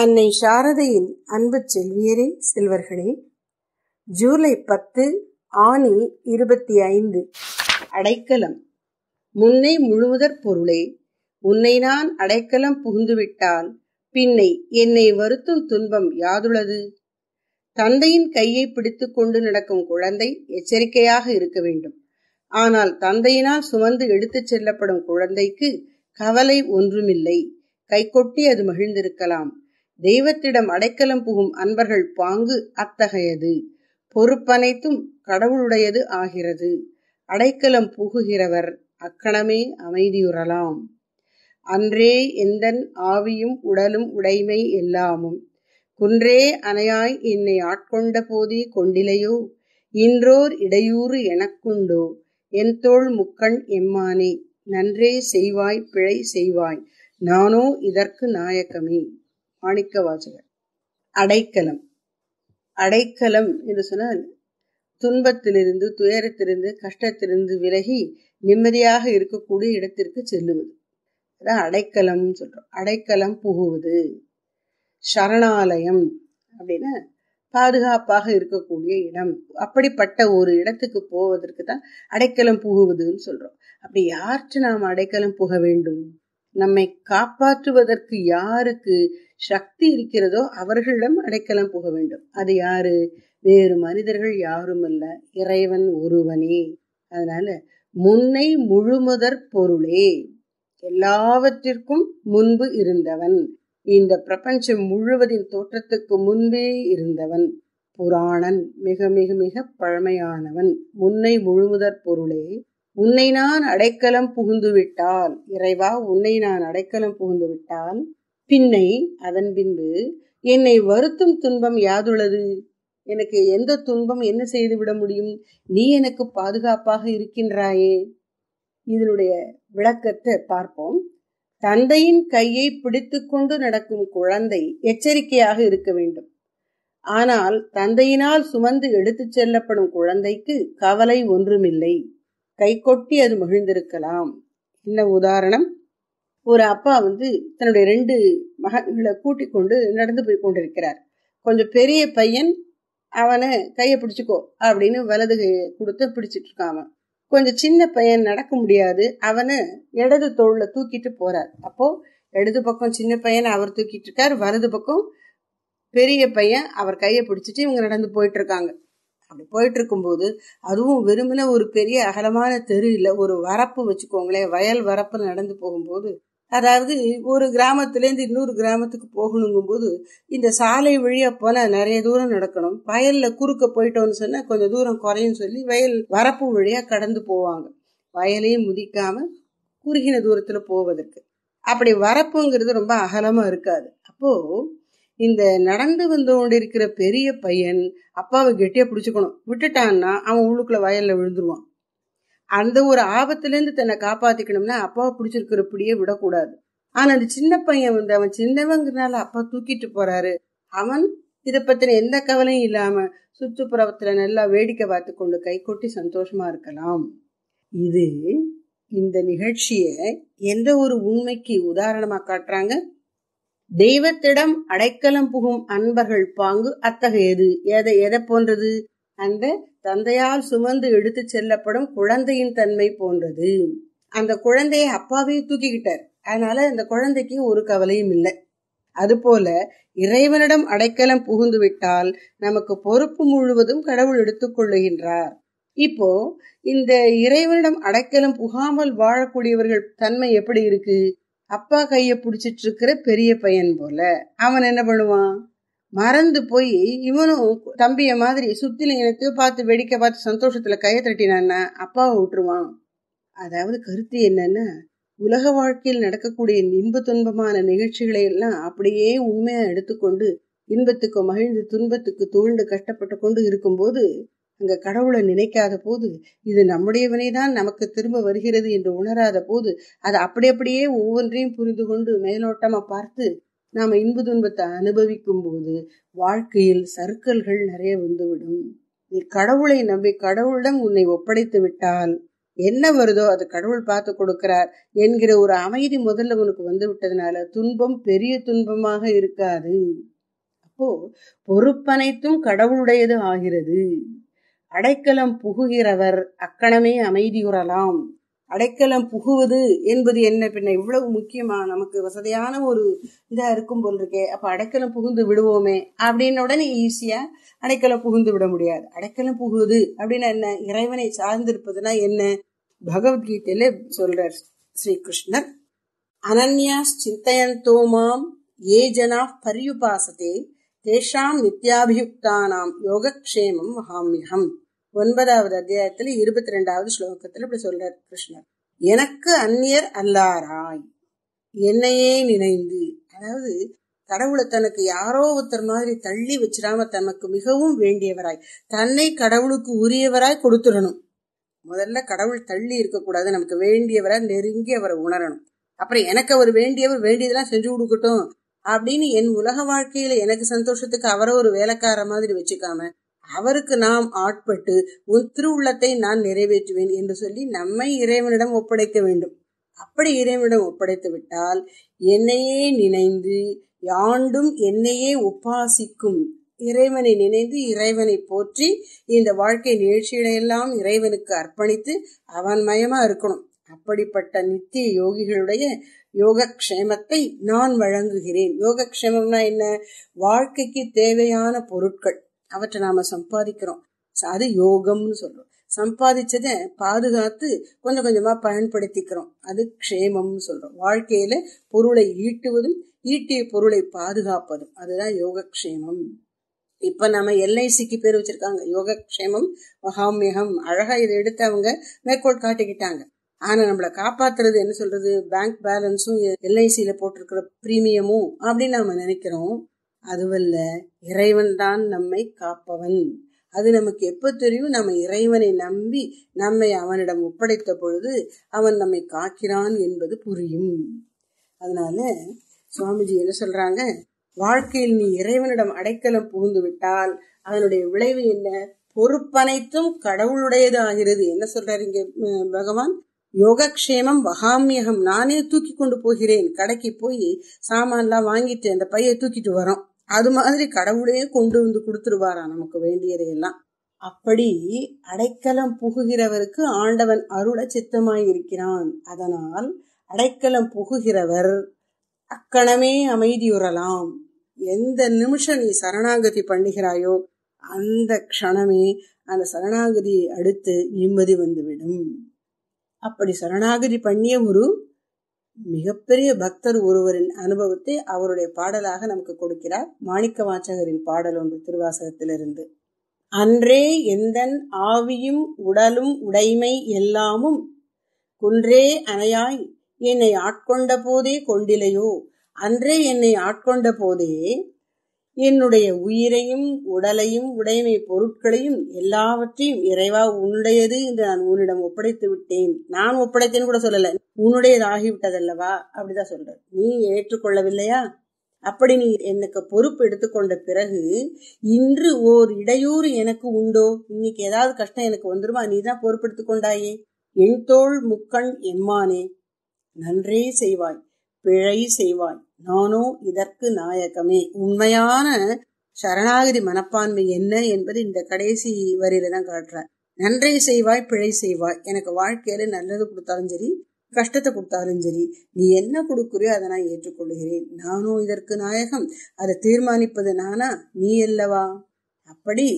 அன்னை சாரதையின் அன்பு செல்வியரே செல்வர்களே ஜூலை பத்து ஆணி இருபத்தி ஐந்து அடைக்கலம் முன்னை முழுமுதற் பொருளே உன்னை நான் அடைக்கலம் புகுந்துவிட்டால் பின்னை என்னை வருத்தும் துன்பம் யாதுளது தந்தையின் கையை பிடித்துக்கொண்டு நடக்கும் குழந்தை எச்சரிக்கையாக இருக்க வேண்டும் ஆனால் தந்தையினால் சுமந்து எடுத்துச் செல்லப்படும் குழந்தைக்கு கவலை ஒன்றுமில்லை கைகொட்டி அது மகிழ்ந்திருக்கலாம் தெய்வத்திடம் அடைக்கலம் புகும் அன்பர்கள் பாங்கு அத்தகையது பொறுப்பனைத்தும் கடவுளுடையது ஆகிறது அடைக்கலம் புகுகிறவர் அக்கணமே அமைதியுறலாம் அன்றே எந்தன் ஆவியும் உடலும் உடைமை எல்லாமும் குன்றே அணையாய் என்னை ஆட்கொண்ட போதே கொண்டிலையோ இன்றோர் இடையூறு எனக்குண்டோ என் தோள் முக்கண் எம்மானே நன்றே செய்வாய் பிழை செய்வாய் நானோ இதற்கு நாயக்கமே மாணிக்க வாசகர் அடைக்கலம் அடைக்கலம் என்று சொன்னால் துன்பத்திலிருந்து துயரத்திலிருந்து கஷ்டத்திலிருந்து விலகி நிம்மதியாக இருக்கக்கூடிய இடத்திற்கு செல்லுவது அதான் அடைக்கலம்னு சொல்றோம் அடைக்கலம் புகுவது சரணாலயம் அப்படின்னா பாதுகாப்பாக இருக்கக்கூடிய இடம் அப்படிப்பட்ட ஒரு இடத்துக்கு போவதற்கு தான் அடைக்கலம் புகுவதுன்னு சொல்றோம் அப்படி யார்கிட்ட நாம் அடைக்கலம் புக வேண்டும் நம்மை காப்பாற்றுவதற்கு யாருக்கு சக்தி இருக்கிறதோ அவர்களிடம் அடைக்கலம் போக வேண்டும் அது யாரு வேறு மனிதர்கள் யாரும் அல்ல இறைவன் ஒருவனே அதனால முன்னை முழுமுதற் பொருளே எல்லாவற்றிற்கும் முன்பு இருந்தவன் இந்த பிரபஞ்சம் முழுவதின் தோற்றத்துக்கு முன்பே இருந்தவன் புராணன் மிக மிக மிக பழமையானவன் முன்னை முழுமுதற் பொருளே உன்னை நான் அடைக்கலம் புகுந்து இறைவா உன்னை நான் அடைக்கலம் புகுந்து பின்னை அதன் பின்பு என்னை வருத்தும் துன்பம் யாதுள்ளது எனக்கு எந்த துன்பம் என்ன செய்து விட முடியும் நீ எனக்கு பாதுகாப்பாக இருக்கின்றாயே இதனுடைய விளக்கத்தை பார்ப்போம் தந்தையின் கையை பிடித்துக்கொண்டு நடக்கும் குழந்தை எச்சரிக்கையாக இருக்க வேண்டும் ஆனால் தந்தையினால் சுமந்து எடுத்துச் செல்லப்படும் குழந்தைக்கு கவலை ஒன்றுமில்லை கை கொட்டி அது மகிழ்ந்திருக்கலாம் என்ன உதாரணம் ஒரு அப்பா வந்து தன்னுடைய ரெண்டு மகன்களை கூட்டிக் கொண்டு நடந்து போய் கொண்டிருக்கிறார் கொஞ்சம் பெரிய பையன் அவனை கையை பிடிச்சிக்கோ அப்படின்னு வலது கையை கொடுத்து பிடிச்சிட்டு இருக்கான் கொஞ்சம் சின்ன பையன் நடக்க முடியாது அவனை இடது தோல்ல தூக்கிட்டு போறார் அப்போ இடது பக்கம் சின்ன பையன் அவர் தூக்கிட்டு இருக்கார் வலது பக்கம் பெரிய பையன் அவர் கையை பிடிச்சிட்டு இவங்க நடந்து போயிட்டு இருக்காங்க அப்படி போயிட்டு இருக்கும்போது அதுவும் வெறுமன ஒரு பெரிய அகலமான தெரு இல்லை ஒரு வரப்பு வச்சுக்கோங்களேன் வயல் வரப்பு நடந்து போகும்போது அதாவது ஒரு கிராமத்துலேருந்து இன்னொரு கிராமத்துக்கு போகணுங்கும்போது இந்த சாலை வழியாக போனால் நிறைய தூரம் நடக்கணும் வயலில் குறுக்க போயிட்டோம்னு சொன்னால் கொஞ்சம் தூரம் குறையும் சொல்லி வயல் வரப்பு வழியாக கடந்து போவாங்க வயலையும் முதிக்காம குறுகின தூரத்தில் போவதற்கு அப்படி வரப்புங்கிறது ரொம்ப அகலமாக இருக்காது அப்போது இந்த நடந்து வந்து கொண்டிருக்கிற பெரிய பையன் அப்பாவை கெட்டியா பிடிச்சுக்கணும் விட்டுட்டான்னா அவன் உள்ளுக்குள்ள வயல்ல விழுந்துருவான் அந்த ஒரு ஆபத்துலேருந்து தன்னை காப்பாத்திக்கணும்னா அப்பாவை பிடிச்சிருக்கிறபடியே விடக்கூடாது ஆனா அந்த சின்ன பையன் வந்து அவன் சின்னவங்கிறனால அப்பா தூக்கிட்டு போறாரு அவன் இதை பத்தின எந்த கவலையும் இல்லாம சுற்றுப்புறத்துல நல்லா வேடிக்கை பார்த்து கொண்டு கை கொட்டி சந்தோஷமா இருக்கலாம் இது இந்த நிகழ்ச்சியை எந்த ஒரு உண்மைக்கு உதாரணமா காட்டுறாங்க தெய்வத்திடம் அடைக்கலம் புகும் அன்பர்கள் பாங்கு அத்தகையது எதை எதை போன்றது அந்த தந்தையால் சுமந்து எடுத்து செல்லப்படும் குழந்தையின் தன்மை போன்றது அந்த குழந்தையை அப்பாவே தூக்கிக்கிட்டார் அதனால அந்த குழந்தைக்கு ஒரு கவலையும் இல்லை அதுபோல இறைவனிடம் அடைக்கலம் புகுந்து விட்டால் நமக்கு பொறுப்பு முழுவதும் கடவுள் எடுத்துக்கொள்ளுகின்றார் இப்போ இந்த இறைவனிடம் அடைக்கலம் புகாமல் வாழக்கூடியவர்கள் தன்மை எப்படி இருக்கு அப்பா கைய பிடிச்சிட்டு இருக்கிற பெரிய பையன் போல அவன் என்ன பண்ணுவான் மறந்து போய் இவனும் தம்பிய மாதிரி சுத்தில இனத்தையோ பார்த்து வெடிக்க பார்த்து சந்தோஷத்துல கையை தட்டினான்னா அப்பாவை விட்டுருவான் அதாவது கருத்து என்னன்னா உலக வாழ்க்கையில் நடக்கக்கூடிய இன்ப துன்பமான நிகழ்ச்சிகளை எல்லாம் அப்படியே உண்மையா எடுத்துக்கொண்டு இன்பத்துக்கு மகிழ்ந்து துன்பத்துக்கு தூழ்ந்து கஷ்டப்பட்டு கொண்டு இருக்கும்போது அங்கே கடவுளை நினைக்காத போது இது நம்முடைய வினைதான் நமக்கு திரும்ப வருகிறது என்று உணராத போது அது அப்படி அப்படியே ஒவ்வொன்றையும் புரிந்து கொண்டு மேலோட்டமாக பார்த்து நாம் இன்பு துன்பத்தை அனுபவிக்கும் போது வாழ்க்கையில் சர்க்கல்கள் நிறைய வந்துவிடும் நீ கடவுளை நம்பி கடவுளிடம் உன்னை ஒப்படைத்து விட்டால் என்ன வருதோ அது கடவுள் பார்த்து கொடுக்கிறார் என்கிற ஒரு அமைதி முதல்ல உனக்கு வந்து விட்டதுனால துன்பம் பெரிய துன்பமாக இருக்காது அப்போ பொறுப்பனைத்தும் கடவுளுடையது ஆகிறது அடைக்கலம் புகுகிறவர் அக்கணமே அமைதியுறலாம் அடைக்கலம் புகுவது என்பது என்ன பின்ன இவ்வளவு முக்கியமா நமக்கு வசதியான ஒரு இதா இருக்கும் போல் இருக்கே அப்ப அடைக்கலம் புகுந்து விடுவோமே அப்படின்ன உடனே ஈஸியா அடைக்கலம் புகுந்து விட முடியாது அடைக்கலம் புகுவது அப்படின்னா என்ன இறைவனை சார்ந்திருப்பதுனா என்ன பகவத்கீதையில சொல்றார் ஸ்ரீ கிருஷ்ணர் அனன்யாஸ் சிந்தையன் தோமாம் ஏ ஜனா பரியுபாசதே தேஷாம் நித்யாபியுக்தானாம் யோகக்ஷேமம் மகாமியகம் ஒன்பதாவது அத்தியாயத்துல இருபத்தி ரெண்டாவது ஸ்லோகத்துல இப்படி சொல்றார் கிருஷ்ணர் எனக்கு அந்நியர் அல்லாராய் என்னையே நினைந்து அதாவது கடவுளை தனக்கு யாரோ ஒருத்தர் மாதிரி தள்ளி வச்சிடாம தனக்கு மிகவும் வேண்டியவராய் தன்னை கடவுளுக்கு உரியவராய் கொடுத்துடணும் முதல்ல கடவுள் தள்ளி இருக்கக்கூடாது நமக்கு வேண்டியவராய் நெருங்கி அவரை உணரணும் அப்புறம் எனக்கு அவர் வேண்டியவர் வேண்டியதெல்லாம் செஞ்சு கொடுக்கட்டும் அப்படின்னு என் உலக வாழ்க்கையில எனக்கு சந்தோஷத்துக்கு அவரை ஒரு வேலைக்கார மாதிரி வச்சுக்காம அவருக்கு நாம் ஆட்பட்டு உன் திருவுள்ளத்தை நான் நிறைவேற்றுவேன் என்று சொல்லி நம்மை இறைவனிடம் ஒப்படைக்க வேண்டும் அப்படி இறைவனிடம் ஒப்படைத்து விட்டால் என்னையே நினைந்து யாண்டும் என்னையே உபாசிக்கும் இறைவனை நினைந்து இறைவனை போற்றி இந்த வாழ்க்கை நிகழ்ச்சிகளை எல்லாம் இறைவனுக்கு அர்ப்பணித்து அவன் மயமா இருக்கணும் அப்படிப்பட்ட நித்திய யோகிகளுடைய யோகக்ஷேமத்தை நான் வழங்குகிறேன் யோகக்ஷேமம்னா என்ன வாழ்க்கைக்கு தேவையான பொருட்கள் அவற்றை நாம சம்பாதிக்கிறோம் அது யோகம்னு சொல்றோம் சம்பாதிச்சதை பாதுகாத்து கொஞ்சம் கொஞ்சமா பயன்படுத்திக்கிறோம் அது க்ஷேமம்னு சொல்றோம் வாழ்க்கையில பொருளை ஈட்டுவதும் ஈட்டிய பொருளை பாதுகாப்பதும் அதுதான் யோகக்ஷேமம் இப்ப நம்ம எல்ஐசிக்கு பேர் வச்சிருக்காங்க யோகக்ஷேமம் மகாமியகம் அழகா இதை எடுத்து அவங்க மேற்கோள் காட்டிக்கிட்டாங்க ஆனா நம்மளை காப்பாத்துறது என்ன சொல்றது பேங்க் பேலன்ஸும் எல்ஐசியில போட்டிருக்கிற பிரீமியமும் அப்படின்னு நம்ம நினைக்கிறோம் அதுவல்ல இறைவன் தான் நம்மை காப்பவன் அது நமக்கு எப்ப தெரியும் நம்ம இறைவனை நம்பி நம்மை அவனிடம் ஒப்படைத்த பொழுது அவன் நம்மை காக்கிறான் என்பது புரியும் அதனால சுவாமிஜி என்ன சொல்றாங்க வாழ்க்கையில் நீ இறைவனிடம் அடைக்கலம் புகுந்து விட்டால் அதனுடைய விளைவு என்ன பொறுப்பனைத்தும் கடவுளுடையது ஆகிறது என்ன சொல்றாரு இங்க பகவான் யோகக்ஷேமம் வகாமியகம் நானே தூக்கி கொண்டு போகிறேன் கடைக்கு போய் சாமான்லாம் வாங்கிட்டு அந்த பைய தூக்கிட்டு வரோம் அது மாதிரி கடவுளே கொண்டு வந்து கொடுத்துருவாரா நமக்கு வேண்டியதையெல்லாம் அப்படி அடைக்கலம் புகுகிறவருக்கு ஆண்டவன் அருள சித்தமாயிருக்கிறான் அதனால் அடைக்கலம் புகுகிறவர் அக்கணமே அமைதியுறலாம் எந்த நிமிஷம் நீ சரணாகதி பண்ணுகிறாயோ அந்த க்ஷணமே அந்த சரணாகதியை அடுத்து நிம்மதி வந்துவிடும் அப்படி சரணாகதி பண்ணிய ஒரு மிகப்பெரிய பக்தர் ஒருவரின் அனுபவத்தை அவருடைய பாடலாக நமக்கு கொடுக்கிறார் மாணிக்க வாச்சகரின் பாடல் ஒன்று திருவாசகத்திலிருந்து அன்றே எந்தன் ஆவியும் உடலும் உடைமை எல்லாமும் குன்றே அணையாய் என்னை ஆட்கொண்ட போதே கொண்டிலையோ அன்றே என்னை ஆட்கொண்ட போதே என்னுடைய உயிரையும் உடலையும் உடைமை பொருட்களையும் எல்லாவற்றையும் இறைவா உன்னுடையது என்று நான் உன்னிடம் ஒப்படைத்து விட்டேன் நான் ஒப்படைத்தேன்னு கூட சொல்லல உன்னுடையது ஆகிவிட்டதல்லவா அப்படிதான் சொல்ற நீ ஏற்றுக்கொள்ளவில்லையா அப்படி நீ எனக்கு பொறுப்பு எடுத்துக்கொண்ட பிறகு இன்று ஓர் இடையூறு எனக்கு உண்டோ இன்னைக்கு ஏதாவது கஷ்டம் எனக்கு வந்துருமா நீ தான் பொறுப்பெடுத்துக்கொண்டாயே என் தோல் முக்கண் எம்மானே நன்றே செய்வாய் பிழை செய்வாய் நானோ இதற்கு நாயகமே உண்மையான சரணாகதி மனப்பான்மை என்ன என்பது இந்த கடைசி வரியில தான் காட்டுற நன்றை செய்வாய் பிழை செய்வாய் எனக்கு வாழ்க்கையில நல்லது கொடுத்தாலும் சரி கஷ்டத்தை கொடுத்தாலும் சரி நீ என்ன கொடுக்குறியோ அதை நான் ஏற்றுக்கொள்கிறேன் நானும் இதற்கு நாயகம் அதை தீர்மானிப்பது நானா நீ அல்லவா அப்படி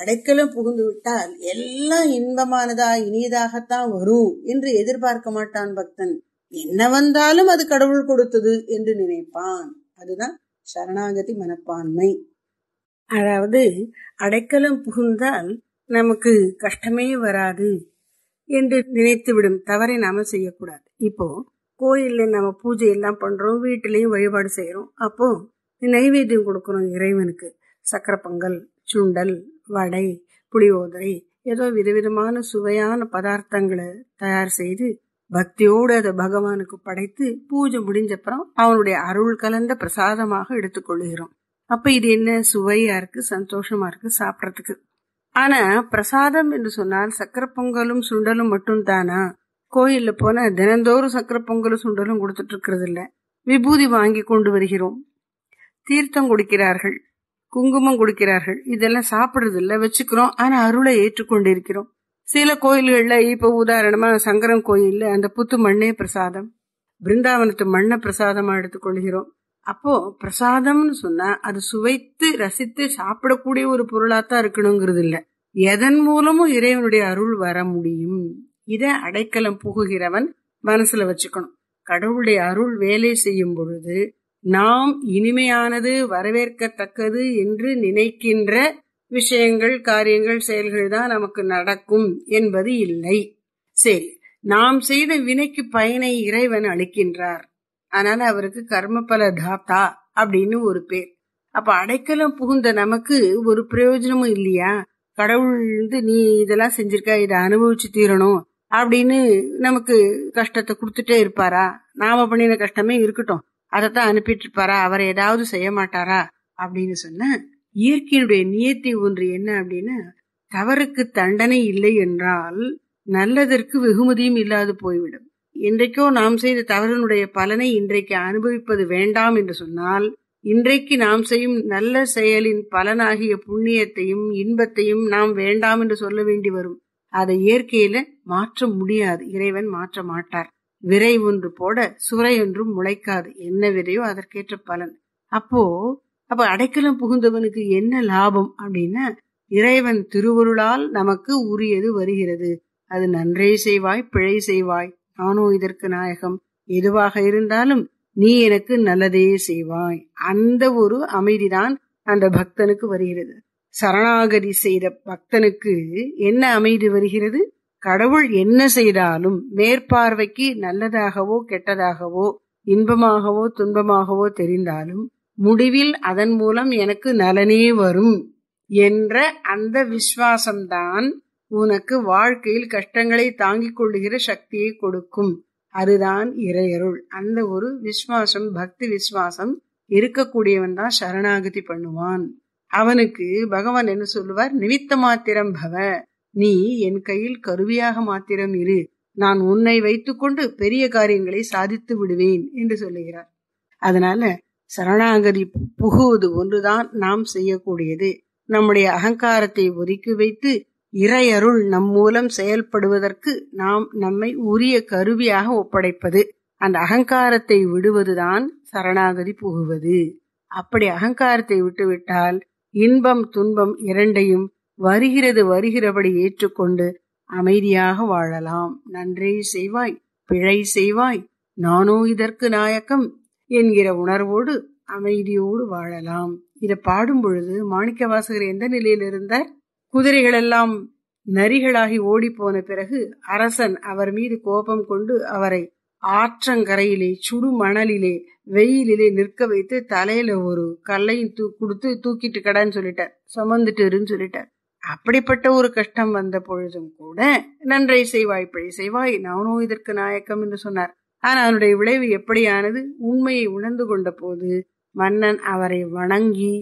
அடைக்கலம் புகுந்து விட்டால் எல்லாம் இன்பமானதா இனியதாகத்தான் வரும் என்று எதிர்பார்க்க மாட்டான் பக்தன் என்ன வந்தாலும் அது கடவுள் கொடுத்தது என்று நினைப்பான் அதுதான் சரணாகதி மனப்பான்மை அதாவது அடைக்கலம் புகுந்தால் நமக்கு கஷ்டமே வராது என்று நினைத்துவிடும் தவறை நாம செய்யக்கூடாது இப்போ கோயில்ல நம்ம பூஜை எல்லாம் பண்றோம் வீட்டிலையும் வழிபாடு செய்யறோம் அப்போ நைவேத்தியம் கொடுக்கறோம் இறைவனுக்கு சக்கரை பொங்கல் சுண்டல் வடை புளியோதரை ஏதோ விதவிதமான சுவையான பதார்த்தங்களை தயார் செய்து பக்தியோடு அதை பகவானுக்கு படைத்து பூஜை முடிஞ்சப்புறம் அவனுடைய அருள் கலந்த பிரசாதமாக எடுத்துக்கொள்கிறோம் அப்ப இது என்ன சுவையா இருக்கு சந்தோஷமா இருக்கு சாப்பிட்றதுக்கு ஆனா பிரசாதம் என்று சொன்னால் சக்கர பொங்கலும் சுண்டலும் மட்டும் தானா கோயில்ல போனா தினந்தோறும் சக்கர பொங்கலும் சுண்டலும் கொடுத்துட்டு இருக்கிறது இல்ல விபூதி வாங்கி கொண்டு வருகிறோம் தீர்த்தம் குடிக்கிறார்கள் குங்குமம் குடிக்கிறார்கள் இதெல்லாம் சாப்பிடுறது இல்ல வச்சுக்கிறோம் ஆனா அருளை ஏற்றுக்கொண்டிருக்கிறோம் சில கோயில்கள்ல இப்ப உதாரணமா சங்கரம் கோயில்ல அந்த புத்து மண்ணே பிரசாதம் பிருந்தாவனத்து மண்ணை பிரசாதமா எடுத்துக்கொள்கிறோம் அப்போ பிரசாதம்னு சொன்னா அது சுவைத்து ரசித்து சாப்பிடக்கூடிய ஒரு பொருளாத்தான் இருக்கணுங்கிறது இல்ல எதன் மூலமும் இறைவனுடைய அருள் வர முடியும் இத அடைக்கலம் புகுகிறவன் மனசுல வச்சுக்கணும் கடவுளுடைய அருள் வேலை செய்யும் பொழுது நாம் இனிமையானது வரவேற்கத்தக்கது என்று நினைக்கின்ற விஷயங்கள் காரியங்கள் செயல்கள் தான் நமக்கு நடக்கும் என்பது இல்லை சரி நாம் செய்த வினைக்கு பயனை இறைவன் அளிக்கின்றார் ஆனால் அவருக்கு கர்மபல தாத்தா அப்படின்னு ஒரு பேர் அப்ப அடைக்கலம் புகுந்த நமக்கு ஒரு பிரயோஜனமும் இல்லையா கடவுள் வந்து நீ இதெல்லாம் செஞ்சிருக்க இதை அனுபவிச்சு தீரணும் அப்படின்னு நமக்கு கஷ்டத்தை கொடுத்துட்டே இருப்பாரா நாம பண்ணின கஷ்டமே இருக்கட்டும் அதைத்தான் அனுப்பிட்டு இருப்பாரா அவர் ஏதாவது செய்ய மாட்டாரா அப்படின்னு சொன்ன இயற்கையினுடைய நியத்தை ஒன்று என்ன அப்படின்னா தவறுக்கு தண்டனை இல்லை என்றால் நல்லதற்கு வெகுமதியும் இல்லாது போய்விடும் இன்றைக்கோ நாம் செய்த தவறினுடைய பலனை இன்றைக்கு அனுபவிப்பது வேண்டாம் என்று சொன்னால் இன்றைக்கு நாம் செய்யும் நல்ல செயலின் பலனாகிய புண்ணியத்தையும் இன்பத்தையும் நாம் வேண்டாம் என்று சொல்ல வேண்டி வரும் அதை இயற்கையில மாற்ற முடியாது இறைவன் மாற்ற மாட்டார் விரை ஒன்று போட சுரை ஒன்றும் முளைக்காது என்ன விரையோ அதற்கேற்ற பலன் அப்போ அப்ப அடைக்கலம் புகுந்தவனுக்கு என்ன லாபம் அப்படின்னா இறைவன் திருவருளால் நமக்கு உரியது வருகிறது அது நன்றே செய்வாய் பிழை செய்வாய் நானோ இதற்கு நாயகம் எதுவாக இருந்தாலும் நீ எனக்கு நல்லதே செய்வாய் அந்த ஒரு அமைதிதான் அந்த பக்தனுக்கு வருகிறது சரணாகதி செய்த பக்தனுக்கு என்ன அமைதி வருகிறது கடவுள் என்ன செய்தாலும் மேற்பார்வைக்கு நல்லதாகவோ கெட்டதாகவோ இன்பமாகவோ துன்பமாகவோ தெரிந்தாலும் முடிவில் அதன் மூலம் எனக்கு நலனே வரும் என்ற அந்த விசுவாசம்தான் உனக்கு வாழ்க்கையில் கஷ்டங்களை தாங்கிக் கொள்ளுகிற சக்தியை கொடுக்கும் அதுதான் இறையருள் அந்த ஒரு விசுவாசம் பக்தி விசுவாசம் இருக்கக்கூடியவன் தான் சரணாகதி பண்ணுவான் அவனுக்கு பகவான் என்ன சொல்லுவார் நிமித்த மாத்திரம் பவ நீ என் கையில் கருவியாக மாத்திரம் இரு நான் உன்னை வைத்துக்கொண்டு பெரிய காரியங்களை சாதித்து விடுவேன் என்று சொல்லுகிறார் அதனால சரணாகதி புகுவது ஒன்றுதான் நாம் செய்யக்கூடியது நம்முடைய அகங்காரத்தை ஒதுக்கி வைத்து இறையருள் நம் மூலம் செயல்படுவதற்கு நாம் நம்மை உரிய கருவியாக ஒப்படைப்பது அந்த அகங்காரத்தை விடுவதுதான் சரணாகதி புகுவது அப்படி அகங்காரத்தை விட்டுவிட்டால் இன்பம் துன்பம் இரண்டையும் வருகிறது வருகிறபடி ஏற்றுக்கொண்டு அமைதியாக வாழலாம் நன்றே செய்வாய் பிழை செய்வாய் நானோ இதற்கு நாயக்கம் என்கிற உணர்வோடு அமைதியோடு வாழலாம் இதை பாடும் பொழுது மாணிக்க வாசகர் எந்த நிலையில் இருந்தார் குதிரைகளெல்லாம் நரிகளாகி ஓடி போன பிறகு அரசன் அவர் மீது கோபம் கொண்டு அவரை ஆற்றங்கரையிலே சுடு மணலிலே வெயிலிலே நிற்க வைத்து தலையில ஒரு கல்லையும் தூ கொடுத்து தூக்கிட்டு கடான்னு சொல்லிட்டார் சுமந்துட்டுருன்னு சொல்லிட்டார் அப்படிப்பட்ட ஒரு கஷ்டம் வந்த பொழுதும் கூட நன்றை செய்வாய் பழி செய்வாய் நானும் இதற்கு நாயக்கம் என்று சொன்னார் ஆனால் அதனுடைய விளைவு எப்படியானது உண்மையை உணர்ந்து கொண்ட போது மன்னன் அவரை வணங்கி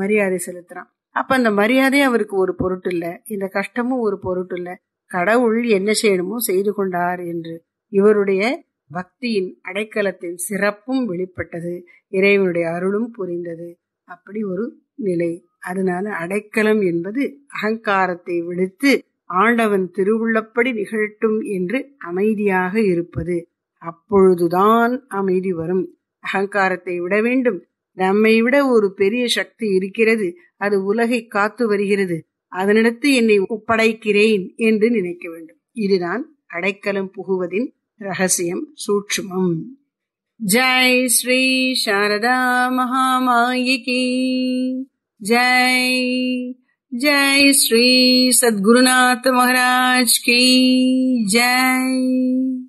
மரியாதை செலுத்துறான் அப்ப அந்த மரியாதை அவருக்கு ஒரு பொருட்டு இல்லை இந்த கஷ்டமும் ஒரு பொருட்டு இல்லை கடவுள் என்ன செய்யணுமோ செய்து கொண்டார் என்று இவருடைய பக்தியின் அடைக்கலத்தின் சிறப்பும் வெளிப்பட்டது இறைவனுடைய அருளும் புரிந்தது அப்படி ஒரு நிலை அதனால அடைக்கலம் என்பது அகங்காரத்தை விடுத்து ஆண்டவன் திருவுள்ளப்படி நிகழட்டும் என்று அமைதியாக இருப்பது அப்பொழுதுதான் அமைதி வரும் அகங்காரத்தை விட வேண்டும் நம்மை விட ஒரு பெரிய சக்தி இருக்கிறது அது உலகை காத்து வருகிறது அதனிடத்து என்னை ஒப்படைக்கிறேன் என்று நினைக்க வேண்டும் இதுதான் அடைக்கலம் புகுவதின் ரகசியம் சூட்சுமம் ஜெய் ஸ்ரீ சாரதா மகாமாயிகி ஜெய் ஜெய் ஸ்ரீ சத்குருநாத் மகாராஜ் கி ஜெய்